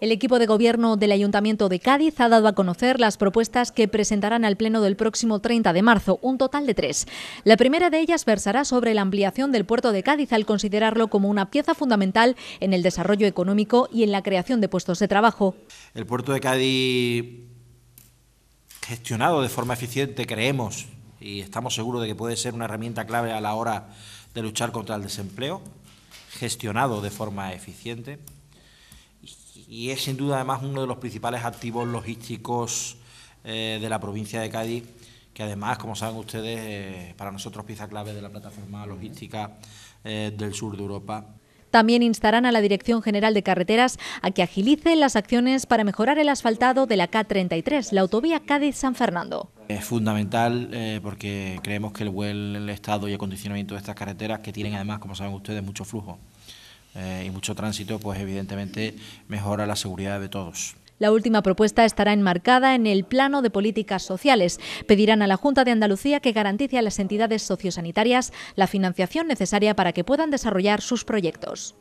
El equipo de gobierno del Ayuntamiento de Cádiz ha dado a conocer las propuestas que presentarán al Pleno del próximo 30 de marzo, un total de tres. La primera de ellas versará sobre la ampliación del puerto de Cádiz al considerarlo como una pieza fundamental en el desarrollo económico y en la creación de puestos de trabajo. El puerto de Cádiz, gestionado de forma eficiente, creemos y estamos seguros de que puede ser una herramienta clave a la hora de luchar contra el desempleo, gestionado de forma eficiente y es sin duda además uno de los principales activos logísticos eh, de la provincia de Cádiz, que además, como saben ustedes, eh, para nosotros pieza clave de la plataforma logística eh, del sur de Europa. También instarán a la Dirección General de Carreteras a que agilicen las acciones para mejorar el asfaltado de la K33, la autovía Cádiz-San Fernando. Es fundamental porque creemos que el buen estado y acondicionamiento de estas carreteras, que tienen además, como saben ustedes, mucho flujo eh, y mucho tránsito, pues evidentemente mejora la seguridad de todos. La última propuesta estará enmarcada en el plano de políticas sociales. Pedirán a la Junta de Andalucía que garantice a las entidades sociosanitarias la financiación necesaria para que puedan desarrollar sus proyectos.